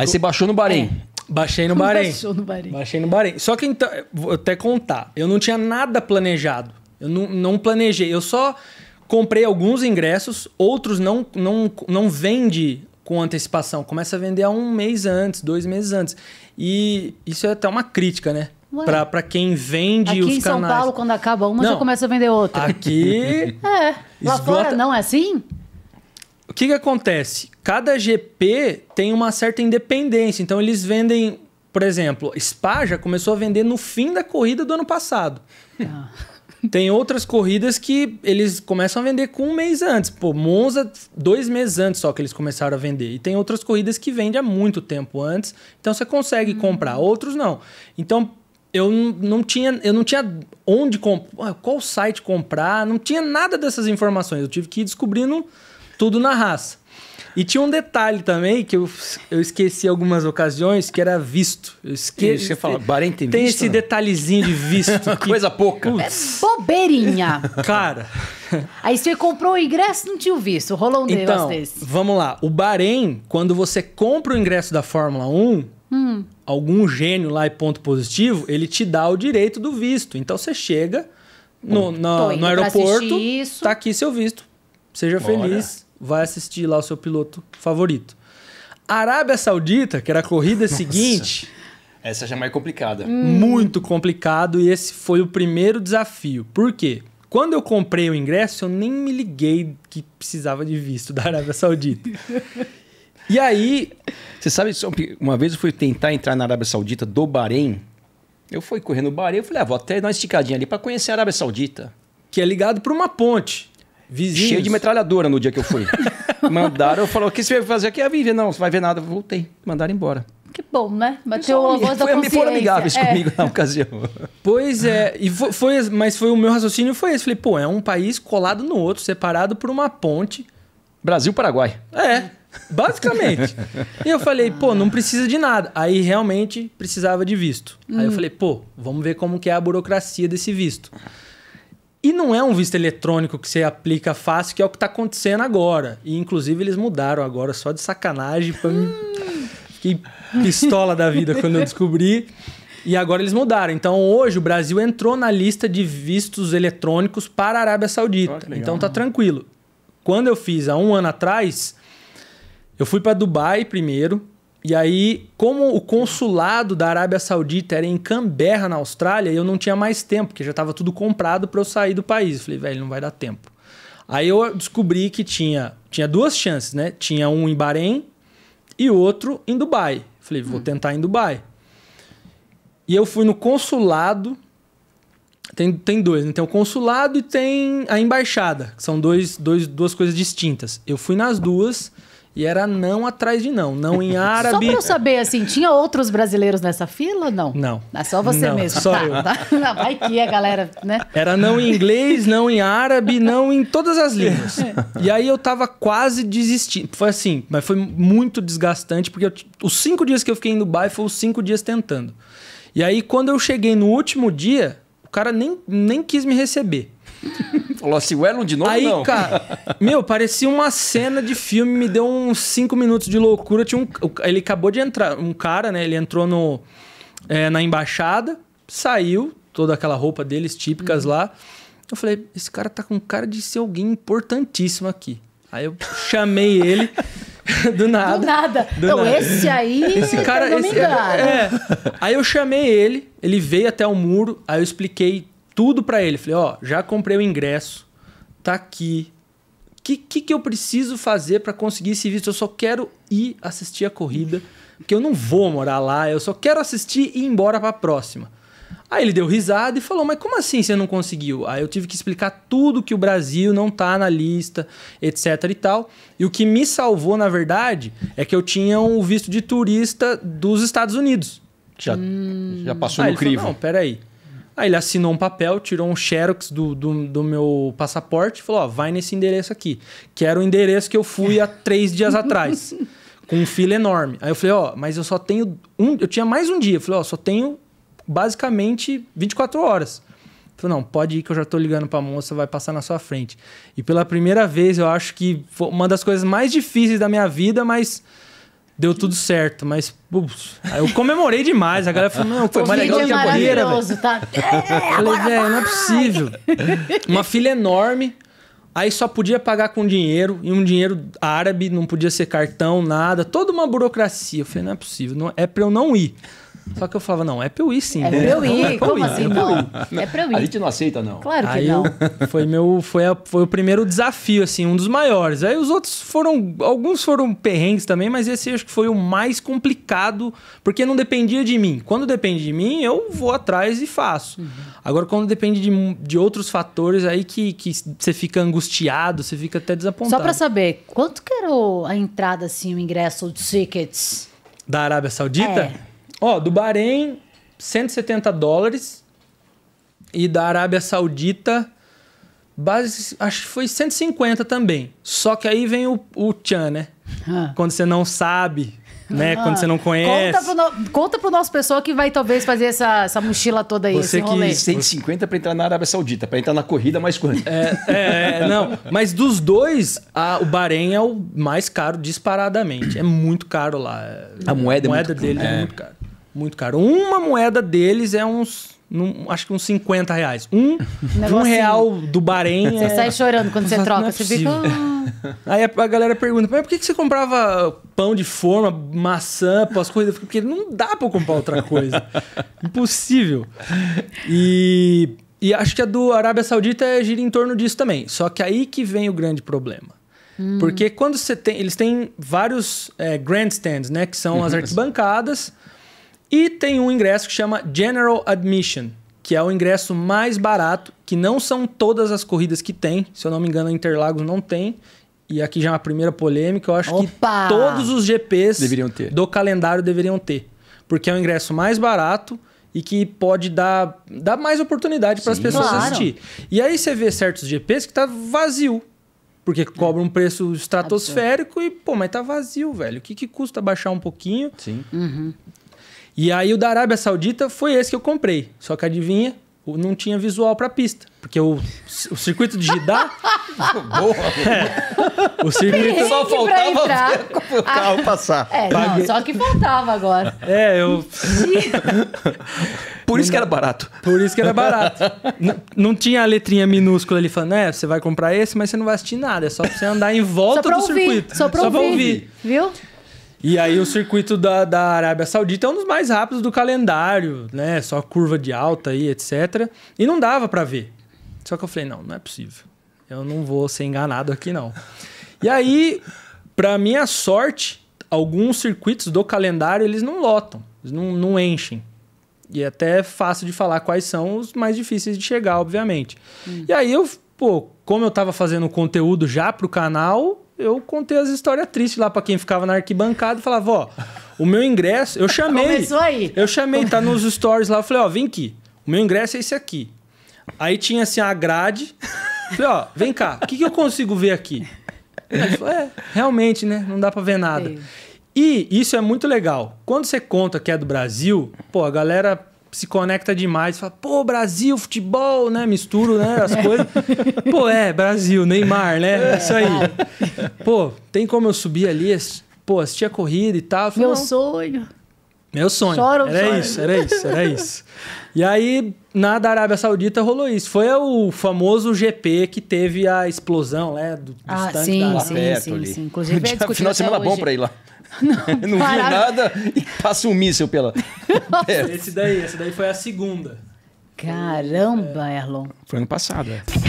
Aí você baixou no Bahrein. É. Baixei no Bahrein. Baixou no Bahrein. Baixei no Bahrein. Só que então, vou até contar. Eu não tinha nada planejado. Eu não, não planejei. Eu só comprei alguns ingressos, outros não, não, não vende com antecipação. Começa a vender há um mês antes, dois meses antes. E isso é até uma crítica, né? Pra, quem vende aqui os canais. Aqui em São Paulo, quando acaba uma, não, já começa a vender outra. Aqui... é. Lá esgota... fora não é assim? que, que acontece? Cada GP tem uma certa independência. Então, eles vendem, por exemplo, Spa já começou a vender no fim da corrida do ano passado. Ah. Tem outras corridas que eles começam a vender com um mês antes. Pô, Monza, dois meses antes só que eles começaram a vender. E tem outras corridas que vendem há muito tempo antes. Então você consegue hum. comprar, outros não. Então eu não tinha, eu não tinha onde comprar, qual site comprar, não tinha nada dessas informações. Eu tive que ir descobrindo tudo na raça. E tinha um detalhe também que eu, eu esqueci algumas ocasiões, que era visto. Eu esqueci. Você fala, Bahrein tem, visto? Tem esse né? detalhezinho de visto. que, Coisa pouca. Putz, é bobeirinha. Cara. Aí você comprou o ingresso não tinha o visto. Rolou um então, desse. Vamos lá. O Bahrein, quando você compra o ingresso da Fórmula 1, hum. algum gênio lá e ponto positivo, ele te dá o direito do visto. Então você chega no, no, no aeroporto, tá aqui seu visto. Seja Bora. feliz vai assistir lá o seu piloto favorito. Arábia Saudita, que era a corrida Nossa. seguinte. Essa já é mais complicada. Hum. Muito complicado e esse foi o primeiro desafio. Por quê? Quando eu comprei o ingresso, eu nem me liguei que precisava de visto da Arábia Saudita. e aí. Você sabe, uma vez eu fui tentar entrar na Arábia Saudita do Bahrein. Eu fui correndo no Bahrein, eu falei, ah, vou até dar uma esticadinha ali para conhecer a Arábia Saudita. Que é ligado por uma ponte. Vizinhos. Cheio de metralhadora no dia que eu fui. Mandaram, eu falei, o que você vai fazer aqui? Eu ah, vim não, você vai ver nada. Voltei, mandaram embora. Que bom, né? Bateu o voz da consciência. Foram amigáveis é. comigo na ocasião. Pois é, e foi, foi, mas foi o meu raciocínio foi esse. Falei, pô, é um país colado no outro, separado por uma ponte. Brasil-Paraguai. É, basicamente. e eu falei, pô, não precisa de nada. Aí realmente precisava de visto. Hum. Aí eu hum. falei, pô, vamos ver como que é a burocracia desse visto. E não é um visto eletrônico que você aplica fácil, que é o que está acontecendo agora. E inclusive eles mudaram agora só de sacanagem. Pra mim... Fiquei pistola da vida quando eu descobri. E agora eles mudaram. Então hoje o Brasil entrou na lista de vistos eletrônicos para a Arábia Saudita. Oh, então tá tranquilo. Quando eu fiz há um ano atrás, eu fui para Dubai primeiro, e aí, como o consulado da Arábia Saudita era em Canberra, na Austrália, eu não tinha mais tempo, porque já estava tudo comprado para eu sair do país. Eu falei, velho, não vai dar tempo. Aí eu descobri que tinha, tinha duas chances, né? Tinha um em Bahrein e outro em Dubai. falei, vou hum. tentar em Dubai. E eu fui no consulado. Tem, tem dois, né? Tem o consulado e tem a embaixada, que são dois, dois, duas coisas distintas. Eu fui nas duas e era não atrás de não, não em árabe. Só para eu saber, assim, tinha outros brasileiros nessa fila ou não? Não. É só você não, mesmo. Só tá, eu. Tá? Ah, vai que a galera, né? Era não em inglês, não em árabe, não em todas as línguas. E aí eu tava quase desistindo. Foi assim, mas foi muito desgastante, porque eu, os cinco dias que eu fiquei em Dubai foram os cinco dias tentando. E aí quando eu cheguei no último dia, o cara nem, nem quis me receber falou o Elon de novo, Aí, não. cara, meu, parecia uma cena de filme, me deu uns 5 minutos de loucura. Tinha um, ele acabou de entrar, um cara, né? Ele entrou no, é, na embaixada, saiu, toda aquela roupa deles, típicas uhum. lá. Eu falei, esse cara tá com cara de ser alguém importantíssimo aqui. Aí eu chamei ele. do nada. Do nada. Do então, nada. esse aí. Esse cara. Tá esse, é, é. Aí eu chamei ele, ele veio até o muro, aí eu expliquei tudo para ele. Falei, ó, já comprei o ingresso, tá aqui. O que, que, que, eu preciso fazer para conseguir esse visto? Eu só quero ir assistir a corrida, porque eu não vou morar lá, eu só quero assistir e ir embora para a próxima. Aí ele deu risada e falou: Mas como assim você não conseguiu? Aí eu tive que explicar tudo que o Brasil não tá na lista, etc e tal. E o que me salvou, na verdade, é que eu tinha um visto de turista dos Estados Unidos. Já, hum. já passou aí no crivo. Falou, não, peraí. Aí ele assinou um papel, tirou um xerox do, do, do meu passaporte e falou: ó, vai nesse endereço aqui, que era o endereço que eu fui há três dias atrás, com um fila enorme. Aí eu falei: ó, mas eu só tenho um. Eu tinha mais um dia. Eu falei: ó, só tenho basicamente 24 horas. Falei, não, pode ir que eu já tô ligando pra moça, vai passar na sua frente. E pela primeira vez, eu acho que foi uma das coisas mais difíceis da minha vida, mas deu tudo certo, mas ups, eu comemorei demais. A galera falou: não, foi mais legal é que a banheira. Tá? É, Falei, velho, não é possível. Uma filha enorme. Aí só podia pagar com dinheiro, e um dinheiro árabe, não podia ser cartão, nada, toda uma burocracia. Eu falei, não é possível, não, é, é pra eu não ir. Só que eu falava, não, é para eu ir sim. É para eu ir, é como assim não? É pra né? assim? é é A gente não aceita não. Claro que aí não. foi, meu, foi, a, foi o primeiro desafio, assim, um dos maiores. Aí os outros foram, alguns foram perrengues também, mas esse acho que foi o mais complicado, porque não dependia de mim. Quando depende de mim, eu vou atrás e faço. Uhum. Agora, quando depende de, de outros fatores, aí que, que você fica angustiado, você fica até desapontado. Só pra saber, quanto que era a entrada, assim, o ingresso, o tickets? Da Arábia Saudita? É. Ó, do Bahrein, 170 dólares. E da Arábia Saudita, base, acho que foi 150 também. Só que aí vem o, o tchan, né? Ah. Quando você não sabe, né? Ah. Quando você não conhece. Conta pro, no... Conta pro nosso pessoal que vai talvez fazer essa, essa mochila toda aí, você Que 150 para entrar na Arábia Saudita, para entrar na corrida mais quanto? É, é, é, não. Mas dos dois, a, o Bahrein é o mais caro disparadamente. É muito caro lá. A moeda, é a moeda é muito dele é muito cara. Muito caro. Uma moeda deles é uns. Num, acho que uns 50 reais. Um, um real do Bahrein. Você é... sai chorando quando você troca. É você fica. Ah. Aí a, a, galera pergunta: mas por que, que você comprava pão de forma, maçã, as coisas? Porque não dá pra comprar outra coisa. Impossível. E, e acho que a do Arábia Saudita gira em torno disso também. Só que aí que vem o grande problema. Hum. Porque quando você tem. Eles têm vários é, grandstands, né? Que são as arquibancadas. E tem um ingresso que chama General Admission, que é o ingresso mais barato, que não são todas as corridas que tem. Se eu não me engano, a Interlagos não tem. E aqui já é uma primeira polêmica. Eu acho Opa! que todos os GPs do calendário deveriam ter. Porque é o ingresso mais barato e que pode dar, dar mais oportunidade para as pessoas claro. assistir. E aí você vê certos GPs que tá vazio. Porque é. cobra um preço estratosférico e, pô, mas tá vazio, velho. O que, que custa baixar um pouquinho? Sim. Uhum. E aí o da Arábia Saudita foi esse que eu comprei. Só que adivinha, não tinha visual para pista, porque o, o circuito de Jeddah Boa. É, o circuito só faltava ver o ah. carro passar. É, não, só que faltava agora. É, eu Por isso que era barato. Por isso que era barato. não, não tinha a letrinha minúscula ali falando, é, você vai comprar esse, mas você não vai assistir nada, é só pra você andar em volta do ouvir, circuito. Só pra, só ouvir, pra ouvir. Viu? E aí o circuito da, da Arábia Saudita é um dos mais rápidos do calendário, né? Só curva de alta aí, etc. E não dava para ver. Só que eu falei, não, não é possível. Eu não vou ser enganado aqui, não. E aí, para minha sorte, alguns circuitos do calendário eles não lotam, eles não, não enchem. E é até fácil de falar quais são os mais difíceis de chegar, obviamente. Hum. E aí eu, pô, como eu tava fazendo conteúdo já pro canal, eu contei as histórias tristes lá para quem ficava na arquibancada e falava, ó, o meu ingresso, eu chamei. Começou aí. Eu chamei, tá nos stories lá, eu falei, ó, vem aqui. O meu ingresso é esse aqui. Aí tinha assim a grade. Falei, ó, vem cá, o que, que eu consigo ver aqui? Aí falei, é, realmente, né? Não dá para ver nada. E isso é muito legal. Quando você conta que é do Brasil, pô, a galera se conecta demais, fala, pô, Brasil, futebol, né? Misturo, né? As coisas. pô, é, Brasil, Neymar, né? É isso aí. Pô, tem como eu subir ali, pô, assistir a corrida e tal. Meu sonho. Meu sonho. era isso, era isso, era isso. e aí, na da Arábia Saudita rolou isso. Foi o famoso GP que teve a explosão, né? Do, do ah, sim, da... sim, perto, sim, ali. sim. Inclusive, dia, é final de semana hoje. bom pra ir lá. Não, não viu nada e passa um míssel pela. esse daí, esse daí foi a segunda. Caramba, Erlon. Foi ano passado, é.